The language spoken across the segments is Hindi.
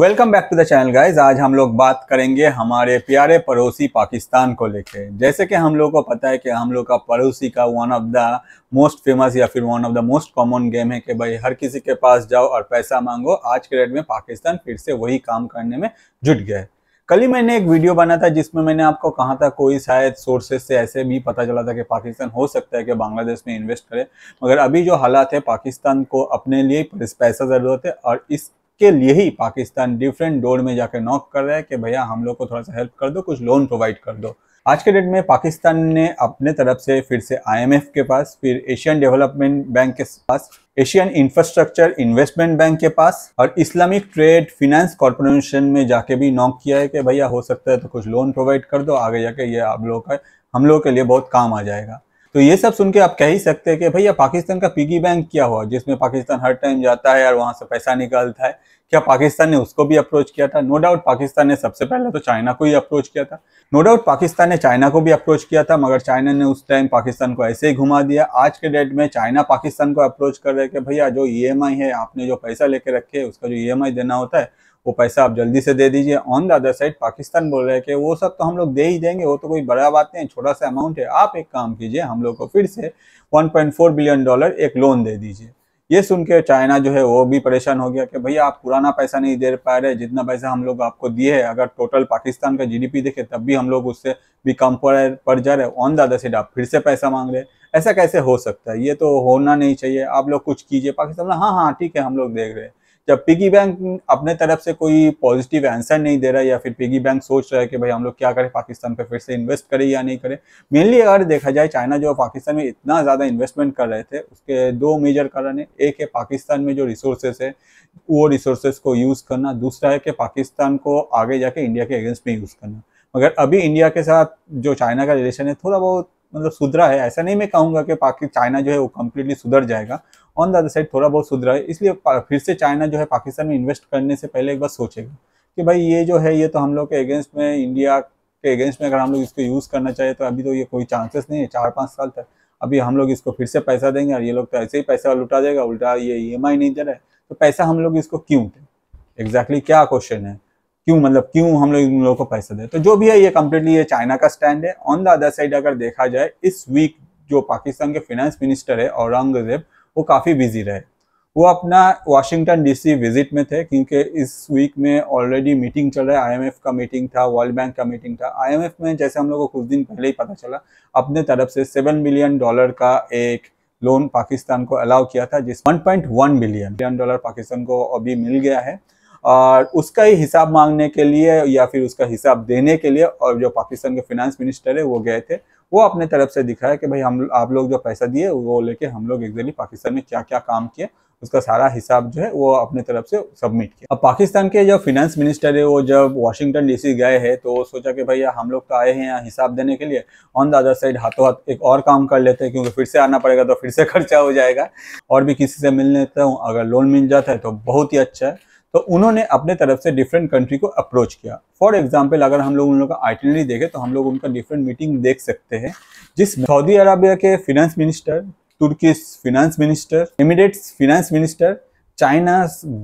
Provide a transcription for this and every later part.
welcome back to the channel guys आज हम लोग बात करेंगे हमारे प्यारे पड़ोसी पाकिस्तान को लेके जैसे कि हम लोगों को पता है कि हम लोग का पड़ोसी का one of the most famous या फिर one of the most common game है कि भाई हर किसी के पास जाओ और पैसा मांगो आज के डेट में पाकिस्तान फिर से वही काम करने में जुट गया है कल ही मैंने एक वीडियो बना था जिसमें मैंने आपको कहा था कोई शायद सोर्सेज से ऐसे भी पता चला था कि पाकिस्तान हो सकता है कि बांग्लादेश में इन्वेस्ट करे मगर अभी जो हालात है पाकिस्तान को अपने लिए पैसा ज़रूरत है और इस के लिए ही पाकिस्तान डिफरेंट डोर में जाकर नॉक कर रहा है कि भैया हम लोग को थोड़ा सा हेल्प कर दो कुछ लोन प्रोवाइड कर दो आज के डेट में पाकिस्तान ने अपने तरफ से फिर से आईएमएफ के पास फिर एशियन डेवलपमेंट बैंक के पास एशियन इंफ्रास्ट्रक्चर इन्वेस्टमेंट बैंक के पास और इस्लामिक ट्रेड फिनेंस कॉरपोरेशन में जाके भी नॉक किया है कि भैया हो सकता है तो कुछ लोन प्रोवाइड कर दो आगे जाके ये आप लोग का हम लोगों के लिए बहुत काम आ जाएगा तो ये सब सुन के आप कह ही सकते हैं कि भैया पाकिस्तान का पिगी बैंक क्या हुआ जिसमें पाकिस्तान हर टाइम जाता है और वहाँ से पैसा निकालता है क्या पाकिस्तान ने उसको भी अप्रोच किया था नो डाउट पाकिस्तान ने सबसे पहले तो चाइना को ही अप्रोच किया था नो डाउट पाकिस्तान ने चाइना को भी अप्रोच किया था मगर चाइना ने उस टाइम पाकिस्तान को ऐसे ही घुमा दिया आज के डेट में चाइना पाकिस्तान को अप्रोच कर रहे कि भैया जो ई e है आपने जो पैसा लेके रखे है उसका जो ई e देना होता है वो पैसा आप जल्दी से दे दीजिए on the other side Pakistan बोल रहे हैं कि वो सब तो हम लोग दे ही देंगे वो तो कोई बड़ा बात नहीं छोटा सा अमाउंट है आप एक काम कीजिए हम लोग को फिर से 1.4 बिलियन डॉलर एक लोन दे दीजिए ये सुन के चाइना जो है वो भी परेशान हो गया कि भैया आप पुराना पैसा नहीं दे पा रहे जितना पैसा हम लोग आपको दिए है अगर टोटल पाकिस्तान का जीडीपी देखे तब भी हम लोग उससे भी कम पड़ जा रहे ऑन द अदर आप फिर से पैसा मांग रहे ऐसा कैसे हो सकता है ये तो होना नहीं चाहिए आप लोग कुछ कीजिए पाकिस्तान हाँ हाँ ठीक है हम लोग देख रहे हैं जब पिगी बैंक अपने तरफ से कोई पॉजिटिव आंसर नहीं दे रहा है या फिर पिगी बैंक सोच रहा है कि भाई हम लोग क्या करें पाकिस्तान पर फिर से इन्वेस्ट करें या नहीं करें मेनली अगर देखा जाए चाइना जो पाकिस्तान में इतना ज़्यादा इन्वेस्टमेंट कर रहे थे उसके दो मेजर कारण है एक है पाकिस्तान में जो रिसोर्सेज है वो रिसोर्सेज को यूज़ करना दूसरा है कि पाकिस्तान को आगे जाके इंडिया के अगेंस्ट में यूज़ करना मगर अभी इंडिया के साथ जो चाइना का रिलेशन है थोड़ा बहुत मतलब सुधरा है ऐसा नहीं मैं कहूँगा कि पाकि चाइना जो है वो कम्प्लीटली सुधर जाएगा ऑन द अदर साइड थोड़ा बहुत सुधरा है इसलिए फिर से चाइना जो है पाकिस्तान में इन्वेस्ट करने से पहले एक बार सोचेगा कि भाई ये जो है ये तो हम लोग के अगेंस्ट में इंडिया के अगेंस्ट में अगर हम लोग इसको यूज़ करना चाहिए तो अभी तो ये कोई चांसेस नहीं है चार पाँच साल तक अभी हम लोग इसको फिर से पैसा देंगे और ये लोग तो ऐसे ही पैसा लुटा देगा उल्टा ये ई एम आई नहीं दे रहा है तो पैसा हम लोग इसको क्यों दें एग्जैक्टली क्या क्वेश्चन है क्यों मतलब क्यों हम लोग इन लोगों को पैसा दें तो जो भी है ये कम्प्लीटली ये चाइना का स्टैंड है ऑन द अदर साइड अगर देखा जाए इस वीक जो पाकिस्तान के फिनेंस मिनिस्टर है औरंगजेब और वो काफ़ी बिजी रहे वो अपना वाशिंगटन डीसी विजिट में थे क्योंकि इस वीक में ऑलरेडी मीटिंग चल रहा है आईएमएफ का मीटिंग था वर्ल्ड बैंक का मीटिंग था आईएमएफ में जैसे हम लोग को कुछ दिन पहले ही पता चला अपने तरफ से सेवन बिलियन डॉलर का एक लोन पाकिस्तान को अलाउ किया था जिस 1.1 बिलियन बिलियन डॉलर पाकिस्तान को अभी मिल गया है और उसका ही हिसाब मांगने के लिए या फिर उसका हिसाब देने के लिए और जो पाकिस्तान के फिनेंस मिनिस्टर है वो गए थे वो अपने तरफ से दिखाया कि भाई हम आप लोग जो पैसा दिए वो लेके हम लोग एग्जैक्टली पाकिस्तान में क्या क्या काम किए उसका सारा हिसाब जो है वो अपने तरफ से सबमिट किया अब पाकिस्तान के जो फिनेंस मिनिस्टर है वो जब वाशिंगटन डीसी गए हैं तो सोचा कि भैया हम लोग तो आए हैं यहाँ हिसाब देने के लिए ऑन द अदर साइड हाथों हाथ एक और काम कर लेते हैं क्योंकि फिर से आना पड़ेगा तो फिर से खर्चा हो जाएगा और भी किसी से मिल लेता तो हूँ अगर लोन मिल जाता है तो बहुत ही अच्छा है तो उन्होंने अपने तरफ से डिफरेंट कंट्री को अप्रोच किया फॉर एग्जाम्पल अगर हम लोग उन लोग का आइटनरी देखें तो हम लोग उनका डिफरेंट मीटिंग देख सकते हैं जिसमें सऊदी अरबिया के फिनेंस मिनिस्टर तुर्की finance minister Emirates finance minister China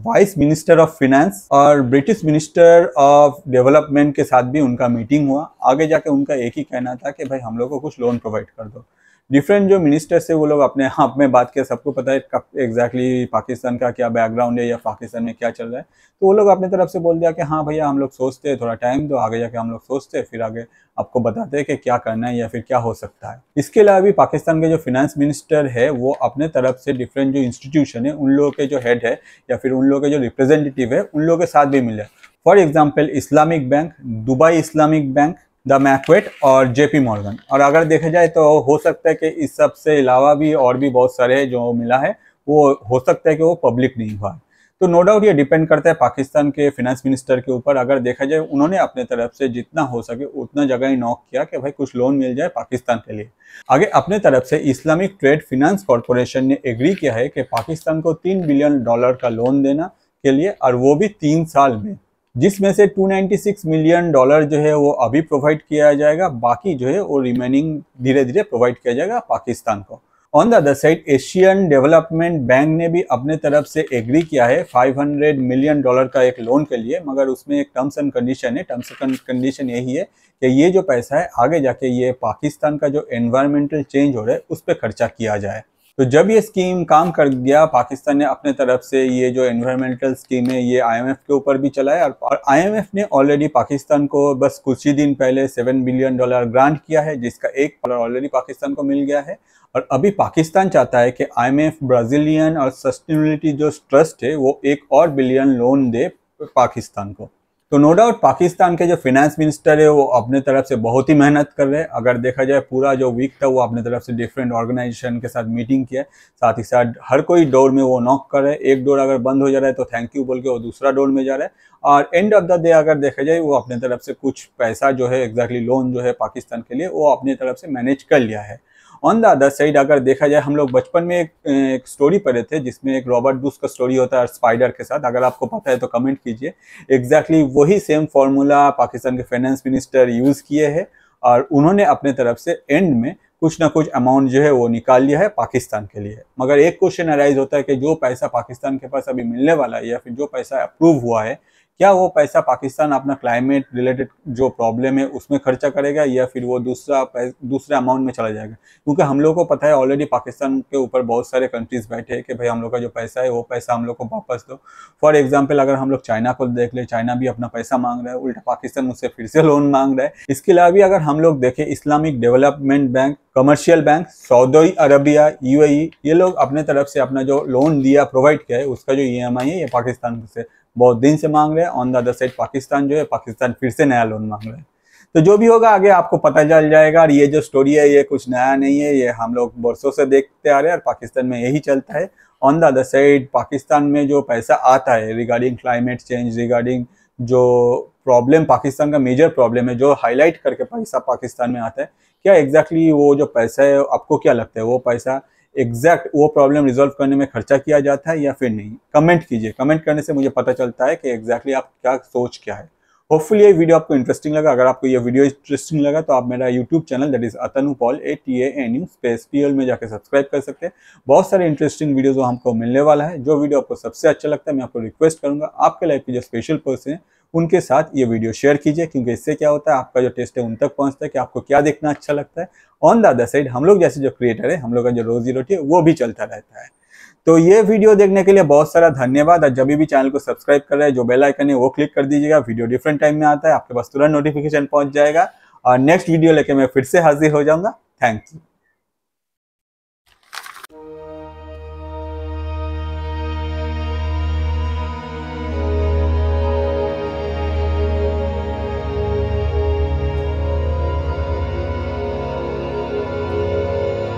vice minister of finance और ब्रिटिश मिनिस्टर ऑफ डेवलपमेंट के साथ भी उनका मीटिंग हुआ आगे जाके उनका एक ही कहना था कि भाई हम लोग को कुछ लोन प्रोवाइड कर दो डिफरेंट जो मिनिस्टर्स है वो लोग अपने आप में बात किया सबको पता है एग्जैक्टली exactly पाकिस्तान का क्या बैकग्राउंड है या पाकिस्तान में क्या चल रहा है तो वो लोग अपनी तरफ से बोल दिया कि हाँ भैया हम लोग सोचते हैं थोड़ा टाइम दो आगे जाके हम लोग सोचते हैं फिर आगे आपको बताते हैं कि क्या करना है या फिर क्या हो सकता है इसके अलावा भी पाकिस्तान के जो फिनेंस मिनिस्टर है वो अपने तरफ से डिफरेंट जो इंस्टीट्यूशन है उन लोगों के जो हेड है या फिर उन लोगों के जो रिप्रेजेंटेटिव है उन लोगों के साथ भी मिले for example Islamic bank Dubai Islamic bank the मैकवेट और जेपी मॉर्गन और अगर देखा जाए तो हो सकता है कि इस सब से अलावा भी और भी बहुत सारे जो मिला है वो हो सकता है कि वो पब्लिक नहीं हुआ तो नो डाउट ये डिपेंड करता है पाकिस्तान के फिनेंस मिनिस्टर के ऊपर अगर देखा जाए उन्होंने अपने तरफ से जितना हो सके उतना जगह ही नॉक किया कि भाई कुछ लोन मिल जाए पाकिस्तान के लिए आगे अपने तरफ से इस्लामिक ट्रेड फिनेंस कॉरपोरेशन ने एग्री किया है कि पाकिस्तान को तीन बिलियन डॉलर का लोन देना के लिए और वो भी तीन साल में जिसमें से 296 मिलियन डॉलर जो है वो अभी प्रोवाइड किया जाएगा बाकी जो है वो रिमेनिंग धीरे धीरे प्रोवाइड किया जाएगा पाकिस्तान को on the other side Asian development bank ने भी अपने तरफ से एग्री किया है 500 मिलियन डॉलर का एक लोन के लिए मगर उसमें एक टर्म्स एंड कंडीशन है टर्म्स एंड कंडीशन यही है कि ये जो पैसा है आगे जाके ये पाकिस्तान का जो एनवायरमेंटल चेंज हो रहा है उस पर खर्चा किया जाए तो जब ये स्कीम काम कर गया पाकिस्तान ने अपने तरफ से ये जो एनवायरमेंटल स्कीम है ये आईएमएफ के ऊपर भी चलाया और आईएमएफ ने ऑलरेडी पाकिस्तान को बस कुछ ही दिन पहले सेवन बिलियन डॉलर ग्रांट किया है जिसका एक डॉलर ऑलरेडी पाकिस्तान को मिल गया है और अभी पाकिस्तान चाहता है कि आई ब्राज़ीलियन और सस्टेनेबिलिटी जो ट्रस्ट है वो एक और बिलियन लोन दे पाकिस्तान को तो नो डाउट पाकिस्तान के जो फिनेंस मिनिस्टर है वो अपने तरफ से बहुत ही मेहनत कर रहे हैं अगर देखा जाए पूरा जो वीक था वो अपने तरफ से डिफरेंट ऑर्गेनाइजेशन के साथ मीटिंग किया है साथ ही साथ हर कोई डोर में वो नॉक कर रहे हैं एक डोर अगर बंद हो जा रहा है तो थैंक यू बोल के वो दूसरा डोर में जा रहा है और एंड ऑफ द डे अगर देखा जाए वो अपने तरफ से कुछ पैसा जो है एग्जैक्टली exactly लोन जो है पाकिस्तान के लिए वो अपने तरफ से मैनेज कर लिया है ऑन द अदर साइड अगर देखा जाए हम लोग बचपन में एक, एक स्टोरी पढ़े थे जिसमें एक रॉबर्ट डूस का स्टोरी होता है स्पाइडर के साथ अगर आपको पता है तो कमेंट कीजिए एग्जैक्टली exactly वही सेम फार्मूला पाकिस्तान के फाइनेंस मिनिस्टर यूज़ किए हैं और उन्होंने अपने तरफ से एंड में कुछ ना कुछ अमाउंट जो है वो निकाल लिया है पाकिस्तान के लिए मगर एक क्वेश्चन अराइज होता है कि जो पैसा पाकिस्तान के पास अभी मिलने वाला है या फिर जो पैसा अप्रूव हुआ है क्या वो पैसा पाकिस्तान अपना क्लाइमेट रिलेटेड जो प्रॉब्लम है उसमें खर्चा करेगा या फिर वो दूसरा दूसरे अमाउंट में चला जाएगा क्योंकि हम लोग को पता है ऑलरेडी पाकिस्तान के ऊपर बहुत सारे कंट्रीज बैठे हैं कि भाई हम लोग का जो पैसा है वो पैसा हम लोग को वापस दो फॉर एग्जाम्पल अगर हम लोग चाइना को देख ले चाइना भी अपना पैसा मांग रहा है उल्टा पाकिस्तान उससे फिर से लोन मांग रहा है इसके अलावा भी अगर हम लोग देखें Islamic development bank commercial bank Saudi Arabia UAE ये लोग अपने तरफ से अपना जो लोन दिया प्रोवाइड किया है उसका जो ईएमआई है ये पाकिस्तान से बहुत दिन से मांग रहे हैं on the other side Pakistan जो है पाकिस्तान फिर से नया लोन मांग रहा है तो जो भी होगा आगे आपको पता चल जाएगा और ये जो स्टोरी है ये कुछ नया नहीं है ये हम लोग बरसों से देखते आ रहे हैं और पाकिस्तान में यही चलता है on the other side Pakistan में जो पैसा आता है रिगार्डिंग क्लाइमेट चेंज रिगार्डिंग जो प्रॉब्लम पाकिस्तान का मेजर प्रॉब्लम है जो हाईलाइट करके पैसा पाकिस्तान में आता है क्या एग्जैक्टली exactly वो जो पैसा है आपको क्या लगता है वो पैसा एग्जैक्ट वो प्रॉब्लम रिजोल्व करने में खर्चा किया जाता है या फिर नहीं कमेंट कीजिए कमेंट करने से मुझे पता चलता है कि एग्जैक्टली आप क्या सोच क्या है होपफुल ये वीडियो आपको इंटरेस्टिंग लगा अगर आपको ये वीडियो इंटरेस्टिंग लगा तो आप मेरा YouTube channel that is Atanu Paul A T N U space P L में जाकर सब्सक्राइब कर सकते हैं बहुत सारे इंटरेस्टिंग वीडियोज़ हमको मिलने वाला है जो वीडियो आपको सबसे अच्छा लगता है मैं आपको रिक्वेस्ट करूंगा आपके लाइफ के जो स्पेशल पर्सन है उनके साथ ये वीडियो शेयर कीजिए क्योंकि इससे क्या होता है आपका जो टेस्ट है उन तक पहुंचता है कि आपको क्या देखना अच्छा लगता है ऑन द अदर साइड हम लोग जैसे जो क्रिएटर है हम लोग का जो रोजी रोटी है वो भी चलता रहता है तो ये वीडियो देखने के लिए बहुत सारा धन्यवाद और जब भी चैनल को सब्सक्राइब कर रहे हैं जो बेल आइकन है वो क्लिक कर दीजिएगा वीडियो डिफरेंट टाइम में आता है आपके पास तुरंत नोटिफिकेशन पहुंच जाएगा और नेक्स्ट वीडियो लेके मैं फिर से हाजिर हो जाऊंगा थैंक यू